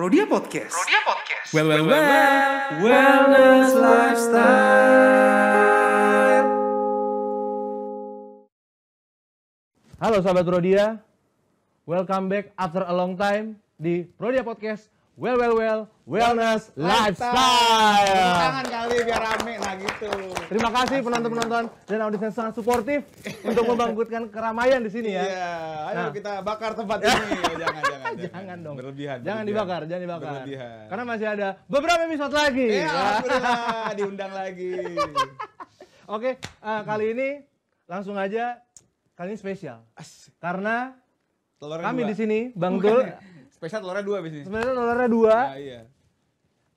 Rodia Podcast. Rodia Podcast. Well, well, well. Wellness Lifestyle. Halo sahabat Rodia. Welcome back after a long time di Rodia Podcast Well, well, well, wellness lifestyle. Jangan kali biar rame, nah gitu. Terima kasih penonton-penonton dan audiens yang sangat suportif untuk membangkitkan keramaian di sini ya. Iya, ayo nah. kita bakar tempat ini. jangan, jangan, jangan, jangan dong. Berlebihan. Jangan dibakar, jangan dibakar. Berlebihan. Karena masih ada beberapa episode lagi. Ya, alhamdulillah diundang lagi. Oke, uh, kali ini langsung aja kali ini spesial. Karena kami di sini Bang Tul Spesial telurnya dua abis ini. Sebenarnya telurnya dua. Nah, iya.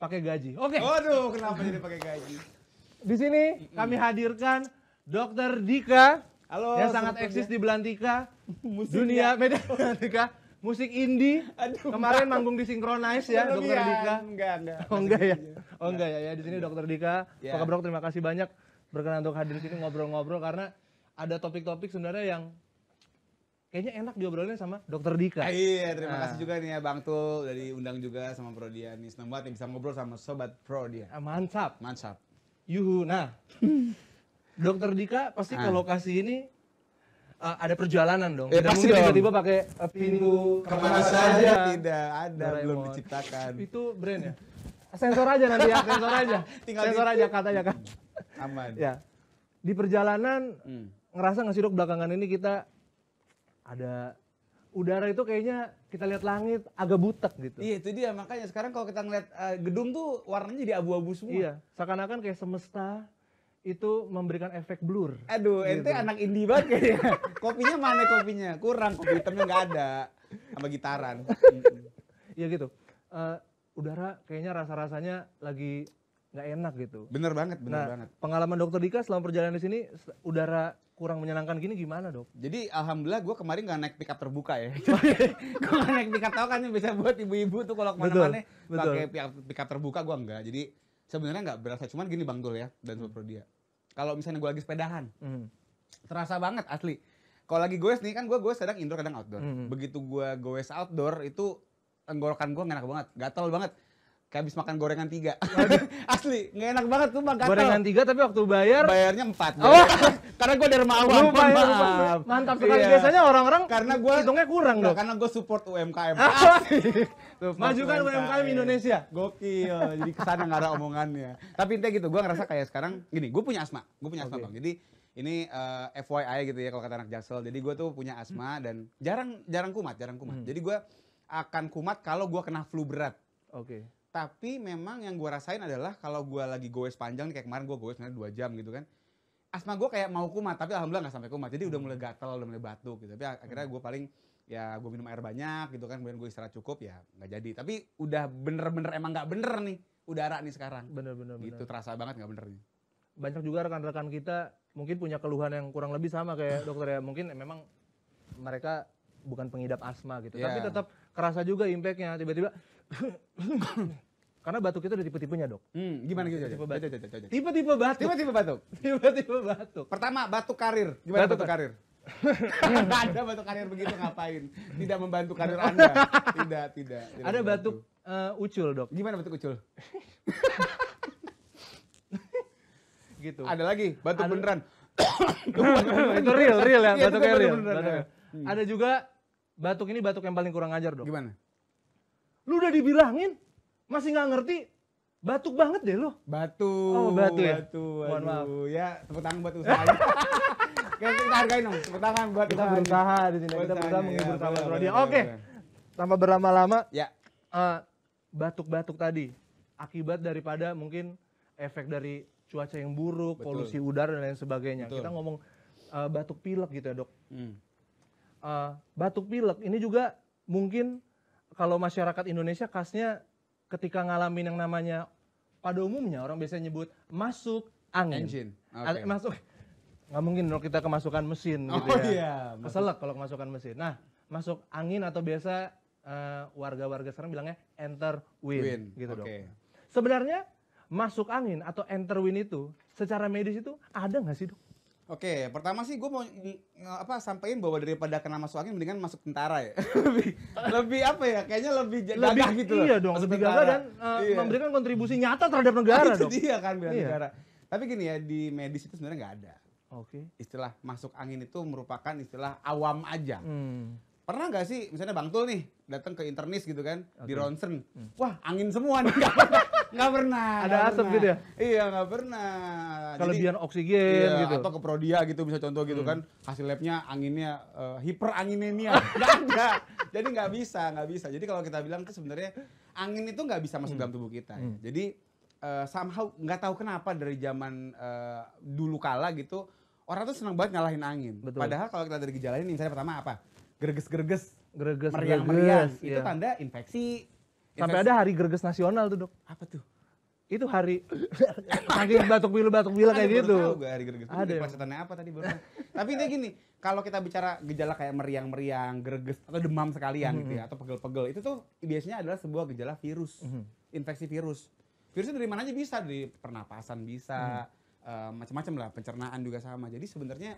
Pakai gaji. Oke. Okay. Waduh, kenapa jadi pakai gaji? Di sini mm hmm kami hadirkan Dokter Dika. Halo. Yang sangat eksis di Belantika. dunia beda Belantika. Musik indie. Aduh, Kemarin enggak. manggung di Synchronize ya, Dokter iya, Dika. Enggak, enggak. Oh, enggak ya. Iya. Oh, enggak ya. ya. Di sini Dokter Dika. Yeah. Pak Kabrok terima kasih banyak berkenan untuk hadir di sini ngobrol-ngobrol karena ada topik-topik sebenarnya yang kayaknya enak diobrolin sama dokter Dika. Ah, iya, terima nah. kasih juga nih ya Bang Tul dari undang juga sama Prodia nih. Senang banget nih bisa ngobrol sama sobat Prodia. Ah, mantap. Mantap. Yuhu. Nah, dokter Dika pasti ke ah. lokasi ini uh, ada perjalanan dong. Ya, eh, Tidak mungkin tiba-tiba pakai eh, pintu kemana saja. Tidak ada, Doraemon. belum diciptakan. Itu brand ya. Sensor aja nanti ya, sensor aja. Tinggal sensor aja katanya kan. Aman. Ya. Di perjalanan hmm. ngerasa ngasih dok belakangan ini kita ada udara itu kayaknya kita lihat langit agak butek gitu. Iya itu dia makanya sekarang kalau kita ngeliat uh, gedung tuh warnanya jadi abu-abu semua. Iya seakan-akan kayak semesta itu memberikan efek blur. Aduh gitu. ente anak indie banget kayaknya. kopinya mana kopinya? Kurang kopi hitamnya nggak ada sama gitaran. Iya gitu. Uh, udara kayaknya rasa-rasanya lagi nggak enak gitu. Bener banget, bener nah, banget. Pengalaman dokter Dika selama perjalanan di sini udara kurang menyenangkan gini gimana dok? Jadi alhamdulillah gue kemarin gak naik pickup terbuka ya. gue gak naik pickup tau kan yang bisa buat ibu-ibu tuh kalau kemana-mana ya? pakai pickup terbuka gue enggak. Jadi sebenarnya nggak berasa cuman gini bang Dul ya dan hmm. dia. Ya. Kalau misalnya gue lagi sepedahan, hmm. terasa banget asli. Kalau lagi gue nih kan gue gue sedang indoor kadang outdoor. Hmm. Begitu gue gue outdoor itu tenggorokan gue enak banget, gatal banget kayak habis makan gorengan tiga asli nggak enak banget tuh makan gorengan tiga tapi waktu bayar bayarnya empat oh. karena gue dari maaf ya, maaf mantap sekali iya. biasanya orang-orang karena gue hitungnya kurang loh karena gue support UMKM majukan UMKM. UMKM Indonesia gokil jadi kesana nggak ada omongannya tapi intinya gitu gue ngerasa kayak sekarang gini gue punya asma gue punya asma okay. bang jadi ini uh, eh, FYI gitu ya kalau kata anak jaksel jadi gue tuh punya asma hmm. dan jarang jarang kumat jarang kumat hmm. jadi gue akan kumat kalau gue kena flu berat oke okay tapi memang yang gue rasain adalah kalau gue lagi goes panjang nih kayak kemarin gue goes sebenarnya dua jam gitu kan asma gue kayak mau kumat tapi alhamdulillah gak sampai kumat jadi udah mulai hmm. gatel udah mulai batuk gitu tapi akhirnya gue paling ya gue minum air banyak gitu kan kemudian gue istirahat cukup ya nggak jadi tapi udah bener-bener emang nggak bener nih udara nih sekarang bener-bener gitu bener. terasa banget nggak bener nih banyak juga rekan-rekan kita mungkin punya keluhan yang kurang lebih sama kayak dokter ya mungkin memang mereka bukan pengidap asma gitu yeah. tapi iya. tetap kerasa juga impactnya tiba-tiba karena batuk itu ada tipe-tipenya, Dok. Hmm, gimana gitu? Tipe-tipe batuk. Tipe-tipe batuk. Tipe-tipe batuk. Tipe-tipe batuk. Pertama, batuk karir. Gimana batuk, karir? Enggak ada batuk karir begitu ngapain? Tidak membantu karir Anda. Tidak, tidak. ada batuk eh, ucul, Dok. Gimana batuk ucul? gitu. Ada lagi batuk beneran. itu real, real ya, iya, batuknya real. ada juga batuk ini batuk yang paling kurang ajar, Dok. Gimana? Lu udah dibilangin, masih nggak ngerti. Batuk banget deh lo. Batu. Oh, batu ya. Batu. Mohon maaf. Ya, tepuk tangan buat Kayak kita hargain dong, tepuk tangan buat kita berusaha di sini. Kita berusaha ya. menghibur ya, Rodia. Oke. Tanpa berlama-lama. Ya. Eh, batuk-batuk tadi akibat daripada mungkin efek dari cuaca yang buruk, Betul. polusi udara dan lain sebagainya. Betul. Kita ngomong uh, batuk pilek gitu ya, Dok. Hmm. Uh, batuk pilek ini juga mungkin kalau masyarakat Indonesia khasnya ketika ngalamin yang namanya pada umumnya orang biasanya nyebut masuk angin. Engine. Okay. Masuk nggak mungkin dong kita kemasukan mesin oh, gitu ya. Iya, Keselak kalau kemasukan mesin. Nah, masuk angin atau biasa warga eh, warga-warga sekarang bilangnya enter win, wind. gitu okay. dong. Sebenarnya masuk angin atau enter win itu secara medis itu ada nggak sih dok? Oke, pertama sih gue mau apa sampaikan bahwa daripada kena masuk angin mendingan masuk tentara ya. lebih lebih apa ya? Kayaknya lebih, lebih gitu loh. Iya dong, masuk lebih gagah dan uh, iya. memberikan kontribusi nyata terhadap negara nah, itu dong. Dia kan iya. negara. Tapi gini ya, di medis itu sebenarnya nggak ada. Oke. Okay. Istilah masuk angin itu merupakan istilah awam aja. Hmm. Pernah nggak sih misalnya Bang Tul nih datang ke internis gitu kan okay. di ronsen. Hmm. Wah, angin semua nih. nggak pernah. Ada gak asap pernah. gitu ya? Iya nggak pernah. Kelebihan Jadi, oksigen iya, gitu. Atau keprodia gitu bisa contoh gitu hmm. kan hasil labnya anginnya uh, eh, hiperanginemia nggak ada. Jadi nggak bisa nggak bisa. Jadi kalau kita bilang tuh sebenarnya angin itu nggak bisa masuk hmm. dalam tubuh kita. Hmm. Jadi uh, somehow nggak tahu kenapa dari zaman uh, dulu kala gitu orang tuh senang banget ngalahin angin. Betul. Padahal kalau kita dari gejala ini misalnya pertama apa? Greges-greges, gerges-gerges Gerges, meriang meriang itu iya. tanda infeksi Sampai ada hari gerges nasional tuh dok. Apa tuh? Itu hari saking batuk pilu batuk pilu kayak gitu. hari gerges. Ada. Pacetannya apa tadi baru? Tapi dia gini, kalau kita bicara gejala kayak meriang-meriang, gerges atau demam sekalian gitu ya mm-hmm. atau pegel-pegel itu tuh biasanya adalah sebuah gejala virus, mm-hmm. infeksi virus. Virusnya dari mana aja bisa, dari pernapasan bisa, mm-hmm. eh, macam-macam lah, pencernaan juga sama. Jadi sebenarnya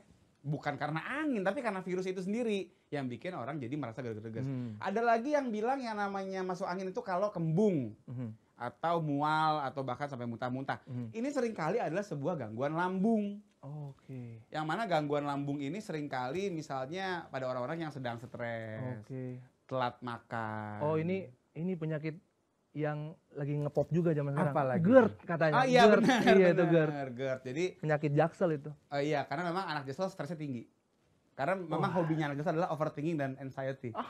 bukan karena angin tapi karena virus itu sendiri yang bikin orang jadi merasa gergegas. Hmm. Ada lagi yang bilang yang namanya masuk angin itu kalau kembung hmm. atau mual atau bahkan sampai muntah-muntah. Hmm. Ini seringkali adalah sebuah gangguan lambung. Oke. Okay. Yang mana gangguan lambung ini seringkali misalnya pada orang-orang yang sedang stres, okay. telat makan. Oh ini ini penyakit yang lagi ngepop juga zaman sekarang. Apa lagi? GERD katanya. Ah, iya, GERD. Benar, iya itu GERD. GERD. Jadi penyakit jaksel itu. Uh, iya, karena memang anak jaksel stresnya tinggi. Karena oh. memang hobinya anak jaksel adalah overthinking dan anxiety. Oh.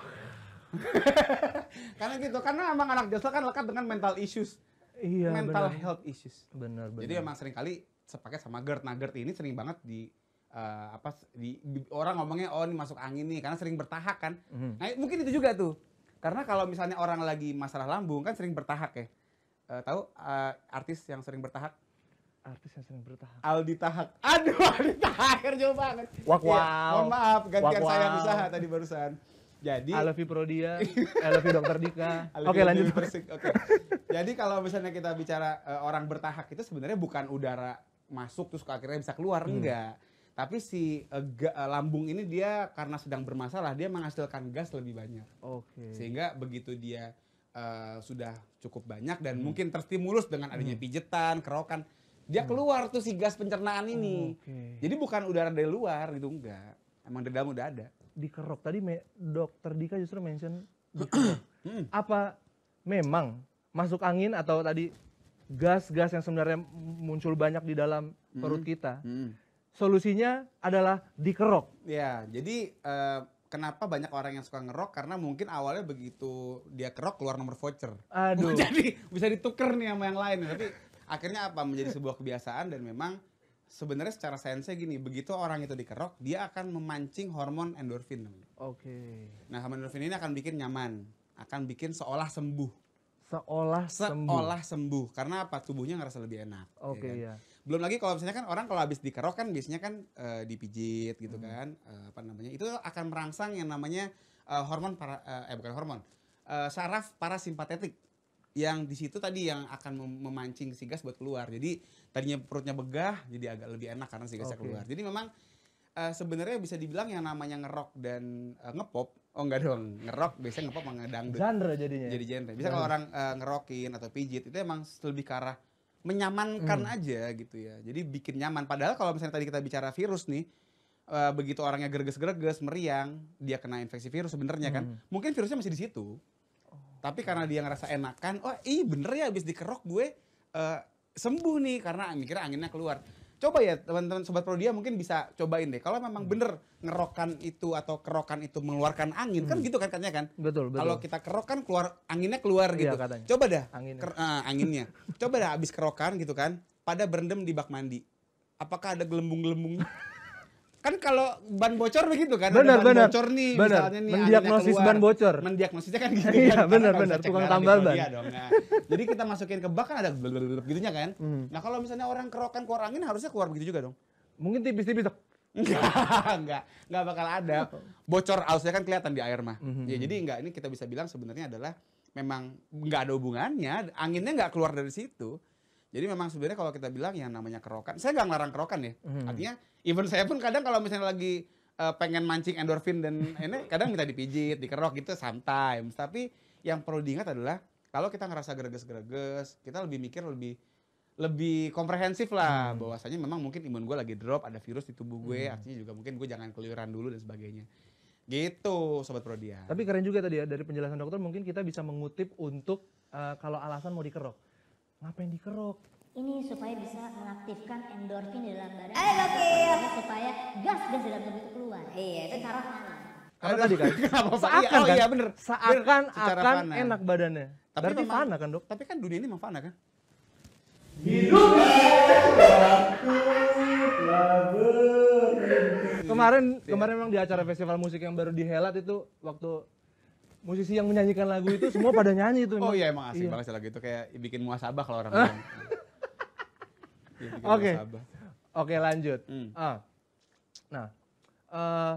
karena gitu, karena memang anak jaksel kan lekat dengan mental issues. Iya, mental bener. health issues. Benar, benar. Jadi memang sering kali sepaket sama GERD. Nah, GERD ini sering banget di uh, apa di, di orang ngomongnya oh ini masuk angin nih karena sering bertahak kan. Mm -hmm. Nah, mungkin itu juga tuh karena kalau misalnya orang lagi masalah lambung kan sering bertahak ya. Uh, tahu uh, artis yang sering bertahak? Artis yang sering bertahak. Aldi Tahak. Aduh, Aldi Tahak kerja banget. Wah, wow. Ya, mohon maaf, gantian wow. saya usaha tadi barusan. Jadi I love you Prodia, I love you Dokter Dika. Oke, okay, lanjut. Oke. Okay. Jadi kalau misalnya kita bicara uh, orang bertahak itu sebenarnya bukan udara masuk terus akhirnya bisa keluar hmm. enggak tapi si uh, lambung ini dia karena sedang bermasalah dia menghasilkan gas lebih banyak. Oke. Okay. Sehingga begitu dia uh, sudah cukup banyak dan hmm. mungkin terstimulus dengan adanya hmm. pijetan, kerokan, dia hmm. keluar tuh si gas pencernaan ini. Oh, okay. Jadi bukan udara dari luar gitu enggak. Emang di dalam udah ada. Di kerok tadi me, dokter Dika justru mention gitu. hmm. apa memang masuk angin atau tadi gas-gas yang sebenarnya muncul banyak di dalam perut hmm. kita. Hmm solusinya adalah dikerok. Ya, jadi uh, kenapa banyak orang yang suka ngerok karena mungkin awalnya begitu dia kerok keluar nomor voucher. Aduh. jadi bisa dituker nih sama yang lain, tapi akhirnya apa menjadi sebuah kebiasaan dan memang sebenarnya secara sainsnya gini, begitu orang itu dikerok, dia akan memancing hormon endorfin. Oke. Okay. Nah, hormon endorfin ini akan bikin nyaman, akan bikin seolah sembuh. Seolah, sembuh. Seolah sembuh. Karena apa? Tubuhnya ngerasa lebih enak. Ya Oke, okay, ya. Kan? ya belum lagi kalau misalnya kan orang kalau habis dikerok kan biasanya kan uh, dipijit gitu hmm. kan uh, apa namanya itu akan merangsang yang namanya uh, hormon para uh, eh bukan hormon uh, saraf parasimpatetik yang di situ tadi yang akan memancing si gas buat keluar jadi tadinya perutnya begah jadi agak lebih enak karena si gasnya okay. keluar jadi memang uh, sebenarnya bisa dibilang yang namanya ngerok dan uh, ngepop oh enggak dong ngerok biasanya ngepop mengedang genre jadinya ya? jadi genre bisa kalau orang uh, ngerokin atau pijit itu emang lebih ke arah menyamankan hmm. aja gitu ya. Jadi bikin nyaman. Padahal kalau misalnya tadi kita bicara virus nih, uh, begitu orangnya gerges-gerges, meriang, dia kena infeksi virus sebenarnya kan. hmm. kan. Mungkin virusnya masih di situ. Oh. Tapi karena dia ngerasa enakan, oh ih bener ya abis dikerok gue uh, sembuh nih karena mikirnya anginnya keluar coba ya teman-teman sobat prodia mungkin bisa cobain deh kalau memang hmm. bener ngerokan itu atau kerokan itu mengeluarkan angin kan hmm. kan gitu kan katanya kan betul betul kalau kita kerokan keluar anginnya keluar iya, gitu iya, katanya. coba dah anginnya, ker, uh, anginnya. coba dah abis kerokan gitu kan pada berendam di bak mandi apakah ada gelembung-gelembung kan kalau ban bocor begitu kan benar, ada ban benar, bocor nih benar. misalnya nih mendiagnosis keluar, ban bocor mendiagnosisnya kan gitu iya, kan benar benar tukang tambal ban dong, ya. jadi kita masukin ke bak kan ada gitunya kan hmm. nah kalau misalnya orang kerokan keluar angin harusnya keluar begitu juga dong mungkin tipis-tipis enggak enggak enggak bakal ada oh. bocor ausnya kan kelihatan di air mah mm-hmm. ya jadi hmm. enggak ini kita bisa bilang sebenarnya adalah memang enggak ada hubungannya anginnya enggak keluar dari situ jadi memang sebenarnya kalau kita bilang yang namanya kerokan, saya nggak ngelarang kerokan ya. Hmm. Artinya even saya pun kadang kalau misalnya lagi uh, pengen mancing endorfin dan ini kadang minta dipijit, dikerok gitu sometimes. Tapi yang perlu diingat adalah kalau kita ngerasa greges-greges, kita lebih mikir lebih lebih komprehensif lah hmm. bahwasanya memang mungkin imun gue lagi drop ada virus di tubuh gue hmm. artinya juga mungkin gue jangan keliuran dulu dan sebagainya gitu sobat Prodia tapi keren juga tadi ya dari penjelasan dokter mungkin kita bisa mengutip untuk uh, kalau alasan mau dikerok Ngapain dikeruk? Ini supaya bisa mengaktifkan endorfin di dalam badan. Ayo gokil. Supaya gas-gas di dalam tubuh itu keluar. Iya, itu cara Karena tadi kan, seakan iya, oh, kan? iya bener. seakan akan enak badannya. Tapi Berarti fana kan dok? Tapi kan dunia ini memang fana kan? Hidup Kemarin, iya. kemarin memang di acara festival musik yang baru dihelat itu waktu musisi yang menyanyikan lagu itu semua pada nyanyi tuh. Oh iya emang asik iya. banget lagu itu kayak bikin muasabah kalau orang ah. bilang. Iya, Oke. Oke lanjut. Hmm. Ah. Nah, uh,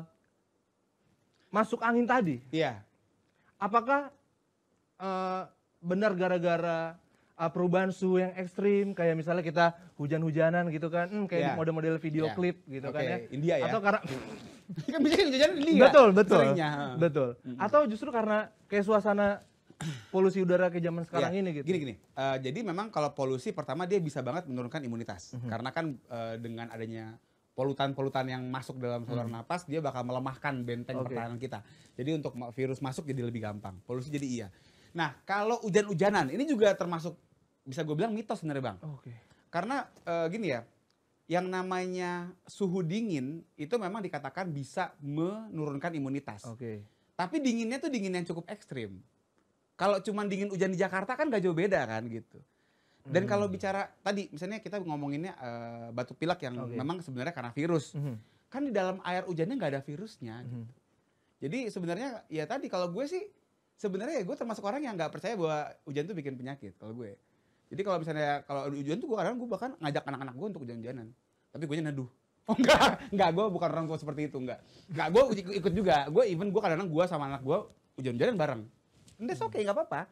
masuk angin tadi. Iya. Apakah uh, benar gara-gara uh, perubahan suhu yang ekstrim kayak misalnya kita hujan-hujanan gitu kan hmm, kayak yeah. model-model video yeah. klip gitu okay. kan ya India ya atau karena kan bisa hujan India betul betul Seringnya. betul hmm. atau justru karena kayak suasana polusi udara ke zaman sekarang ya, ini gitu gini gini uh, jadi memang kalau polusi pertama dia bisa banget menurunkan imunitas mm -hmm. karena kan uh, dengan adanya polutan-polutan yang masuk dalam saluran hmm. napas dia bakal melemahkan benteng okay. pertahanan kita. Jadi untuk virus masuk jadi lebih gampang. Polusi jadi iya. Nah, kalau hujan-hujanan ini juga termasuk bisa gue bilang mitos sebenarnya bang. Oke. Okay. Karena uh, gini ya, yang namanya suhu dingin itu memang dikatakan bisa menurunkan imunitas. Oke. Okay. Tapi dinginnya tuh dingin yang cukup ekstrim. Kalau cuman dingin hujan di Jakarta kan gak jauh beda kan gitu. Dan hmm. kalau bicara tadi misalnya kita ngomonginnya uh, batu pilek yang okay. memang sebenarnya karena virus. Hmm. Kan di dalam air hujannya nggak ada virusnya gitu. hmm. gitu. Jadi sebenarnya ya tadi kalau gue sih sebenarnya ya gue termasuk orang yang nggak percaya bahwa hujan tuh bikin penyakit kalau gue. Jadi kalau misalnya kalau ujian tuh gue kadang gue bahkan ngajak anak-anak gue untuk jalan-jalan. Tapi gue neduh. Oh enggak, enggak gue bukan orang tua seperti itu enggak. Enggak gue ikut juga. Gue even gue kadang-kadang gue sama anak gue hujan-hujanan bareng. That's oke okay, nggak apa-apa.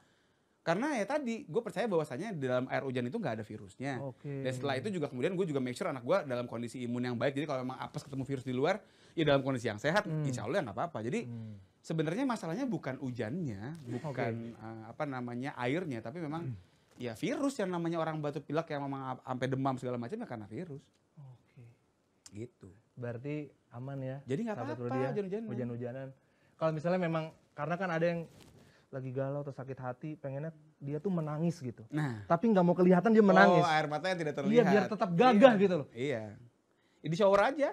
Karena ya tadi gue percaya bahwasannya dalam air hujan itu nggak ada virusnya. Okay. Dan setelah itu juga kemudian gue juga make sure anak gue dalam kondisi imun yang baik. Jadi kalau memang apes ketemu virus di luar, ya dalam kondisi yang sehat, hmm. insya Allah nggak ya apa-apa. Jadi hmm. sebenarnya masalahnya bukan hujannya, bukan okay. uh, eh, apa namanya airnya, tapi memang hmm ya virus yang namanya orang batuk pilek yang memang sampai demam segala macam ya karena virus. Oke. Gitu. Berarti aman ya. Jadi nggak apa-apa hujan-hujanan. hujan Kalau misalnya memang karena kan ada yang lagi galau atau sakit hati pengennya dia tuh menangis gitu. Nah. Tapi nggak mau kelihatan dia oh, menangis. Oh air matanya tidak iya, terlihat. Iya biar tetap gagah iya. gitu loh. Iya. Ini shower aja.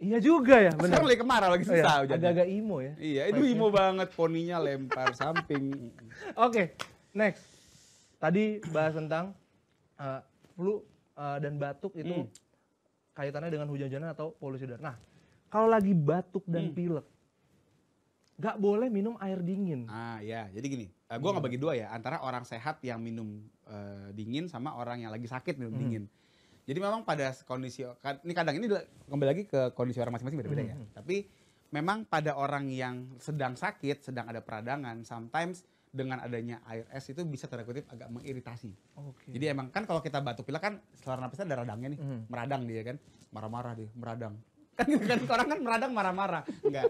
Iya juga ya. Bener. Sekarang lagi kemarau lagi susah oh, iya. Agak-agak imo ya. Iya itu imo banget poninya lempar samping. Oke okay, next Tadi bahas tentang uh, flu uh, dan batuk itu hmm. kaitannya dengan hujan-hujanan atau polusi udara. Nah, kalau lagi batuk dan hmm. pilek, nggak boleh minum air dingin. Ah ya, jadi gini, uh, eh, gue nggak iya. bagi dua ya antara orang sehat yang minum uh, dingin sama orang yang lagi sakit minum hmm. dingin. Jadi memang pada kondisi ini kadang ini kembali lagi ke kondisi orang masing-masing beda-beda ya. hmm. ya. Tapi memang pada orang yang sedang sakit, sedang ada peradangan, sometimes dengan adanya air es itu bisa terakutif agak mengiritasi. Okay. Jadi emang kan kalau kita batuk pilek kan saluran napasnya ada radangnya nih, mm. meradang dia kan, marah-marah dia, meradang. Kan gitu kan orang kan meradang marah-marah, enggak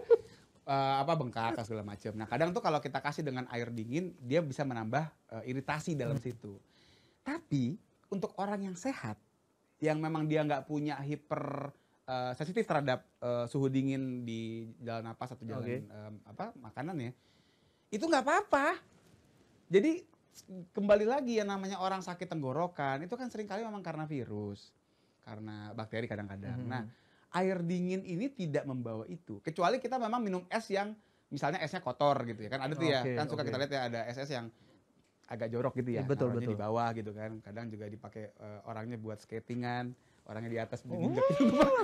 uh, apa bengkak segala macam. Nah kadang tuh kalau kita kasih dengan air dingin dia bisa menambah uh, iritasi dalam mm. situ. Tapi untuk orang yang sehat, yang memang dia nggak punya hiper uh, sensitif terhadap uh, suhu dingin di jalan napas atau jalan okay. um, apa makanan ya, itu nggak apa-apa jadi kembali lagi ya namanya orang sakit tenggorokan itu kan seringkali memang karena virus, karena bakteri kadang-kadang. -hmm. Nah, air dingin ini tidak membawa itu. Kecuali kita memang minum es yang misalnya esnya kotor gitu ya kan ada tuh okay, ya kan suka okay. kita lihat ya ada es es yang agak jorok gitu ya. Iya, betul, betul. di bawah gitu kan. Kadang juga dipakai uh, orangnya buat skatingan, orangnya di atas oh, gitu. iya,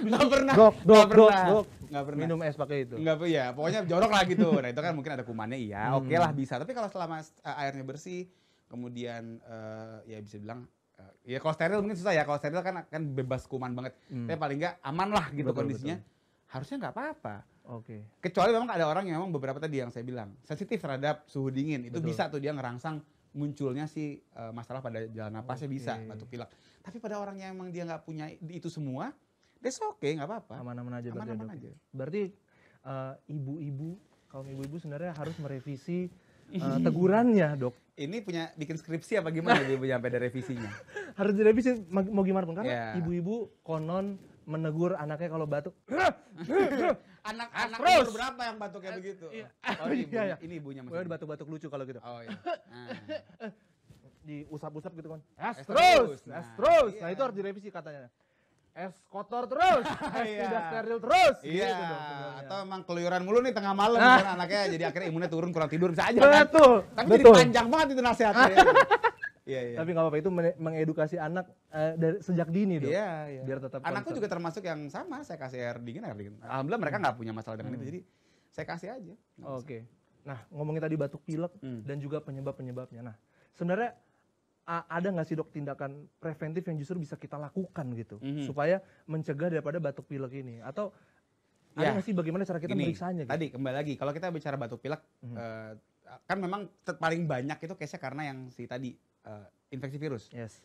nggak pernah. pernah. Dok, pernah. Dok, pernah. Minum es pakai itu. Enggak ya, pokoknya jorok lah gitu. Nah, itu kan mungkin ada kumannya iya. Hmm. Oke okay lah bisa. Tapi kalau selama uh, airnya bersih, kemudian uh, ya bisa bilang uh, ya kalau steril mungkin susah ya. Kalau steril kan kan bebas kuman banget. Hmm. Tapi paling nggak aman lah gitu betul, kondisinya. Betul. Harusnya nggak apa-apa. Oke. Okay. Kecuali memang ada orang yang memang beberapa tadi yang saya bilang sensitif terhadap suhu dingin. Itu Betul. bisa tuh dia ngerangsang munculnya sih uh, masalah pada jalan napasnya okay. bisa batuk pilek. Tapi pada orang yang emang dia nggak punya itu semua, that's okay nggak apa-apa. Aman-aman aja. Aman-aman ya, ya? aja. Berarti ibu eh, ibu-ibu kalau ibu-ibu sebenarnya harus merevisi uh, tegurannya dok. Ini punya bikin skripsi apa gimana ibu sampai ada revisinya? harus direvisi mau gimana pun karena ibu iya. ibu-ibu konon menegur anaknya kalau batuk anak-anak ah, umur berapa yang batuknya kayak begitu? Iya. Oh, ini, ibunya, iya, iya. ini ibunya maksudnya. batuk-batuk lucu kalau gitu. Oh iya. Nah. Di Diusap-usap gitu kan. Es terus, es nah. terus. Nah, itu harus direvisi katanya. Es kotor terus, es iya. tidak steril terus. Iya. Gitu dong, Atau emang keluyuran mulu nih tengah malam nah. anaknya jadi akhirnya imunnya turun kurang tidur bisa aja. Kan? Betul. Tapi kan Betul. jadi panjang banget itu nasihatnya. yeah, yeah. tapi nggak apa-apa itu mengedukasi anak uh, dari sejak dini dong yeah, yeah. biar tetap anakku juga termasuk yang sama saya kasih air dingin air dingin alhamdulillah mereka nggak hmm. punya masalah dengan hmm. itu jadi saya kasih aja oke okay. nah ngomongin tadi batuk pilek hmm. dan juga penyebab penyebabnya nah sebenarnya ada nggak sih dok tindakan preventif yang justru bisa kita lakukan gitu mm -hmm. supaya mencegah daripada batuk pilek ini atau ya. ada nggak sih bagaimana cara kita memeriksanya? Gitu? Tadi kembali lagi kalau kita bicara batuk pilek mm -hmm. uh, kan memang paling banyak itu case karena yang si tadi uh, infeksi virus. Yes.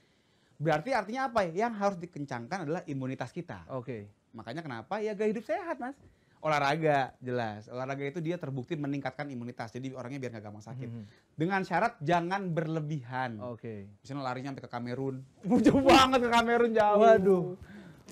Berarti artinya apa? Yang harus dikencangkan adalah imunitas kita. Oke. Okay. Makanya kenapa? Ya gaya hidup sehat, Mas. Olahraga, jelas. Olahraga itu dia terbukti meningkatkan imunitas. Jadi orangnya biar gak gampang sakit. Mm -hmm. Dengan syarat jangan berlebihan. Oke. Okay. Misalnya larinya sampai ke Kamerun. jauh banget ke Kamerun jauh. Waduh.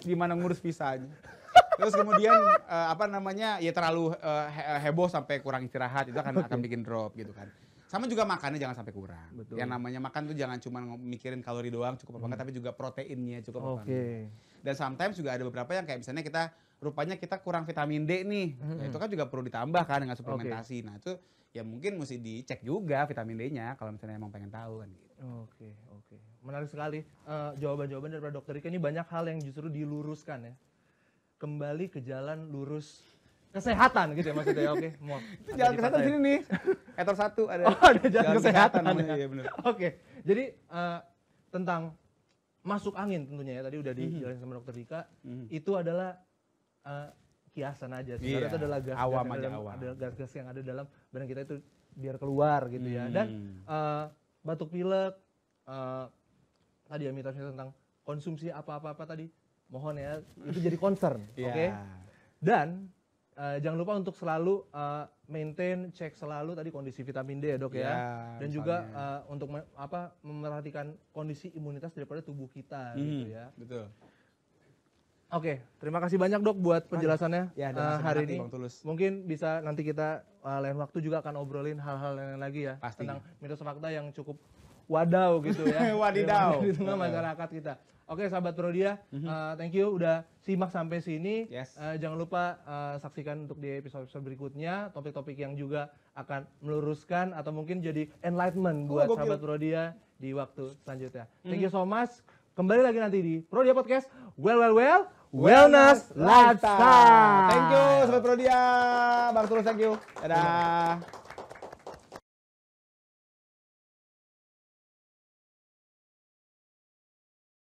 Gimana ngurus visanya? Terus kemudian uh, apa namanya? Ya terlalu uh, heboh sampai kurang istirahat itu akan okay. akan bikin drop gitu kan. Sama juga makannya jangan sampai kurang. Betul. Yang namanya makan tuh jangan cuma mikirin kalori doang cukup apa hmm. tapi juga proteinnya cukup okay. apa Dan sometimes juga ada beberapa yang kayak misalnya kita rupanya kita kurang vitamin D nih. Hmm. Nah, itu hmm. kan juga perlu ditambah kan dengan suplementasi. Okay. Nah, itu ya mungkin mesti dicek juga vitamin D-nya kalau misalnya emang pengen tahu kan gitu. Oke, okay, oke. Okay. Menarik sekali uh, jawaban-jawaban pak dokter Ika ini banyak hal yang justru diluruskan ya. Kembali ke jalan lurus kesehatan gitu ya maksudnya ya oke okay. itu jalan kesehatan sini nih etor satu ada oh, ada jalan, jalan kesehatan, kesehatan ya. iya benar oke okay. jadi uh, tentang masuk angin tentunya ya tadi udah mhm. dijelasin mm-hmm. sama dokter Dika mm-hmm. itu adalah uh, kiasan aja sebenarnya yeah. itu iya, adalah gas awam aja dalam, awam. ada gas-gas yang ada dalam badan kita itu biar keluar gitu mm. ya dan uh, batuk pilek uh, tadi ya mitosnya tentang konsumsi apa-apa apa tadi mohon ya itu jadi concern yeah. oke okay? dan uh, jangan lupa untuk selalu uh, maintain cek selalu tadi kondisi vitamin D ya dok ya, ya dan juga uh, untuk me apa memperhatikan kondisi imunitas daripada tubuh kita hmm, gitu ya betul oke okay, terima kasih banyak dok buat penjelasannya ya, uh, hari ini Tulus. mungkin bisa nanti kita uh, lain waktu juga akan obrolin hal-hal lain lagi ya Pasti. tentang mitos fakta yang cukup wadaw gitu ya wadidau di tengah masyarakat kita Oke sahabat Prodia, mm -hmm. uh, eh, thank you udah simak sampai sini. Yes. Uh, jangan lupa uh, saksikan untuk di episode-episode berikutnya topik-topik yang juga akan meluruskan atau mungkin jadi enlightenment oh, buat sahabat Prodia di waktu selanjutnya. Mm -hmm. Thank mhm. you so much. Kembali lagi nanti di Prodia Podcast. Well, well, well. Wellness, Wellness Lifestyle. Thank you, sahabat Prodia. Bang terus thank you. Dadah.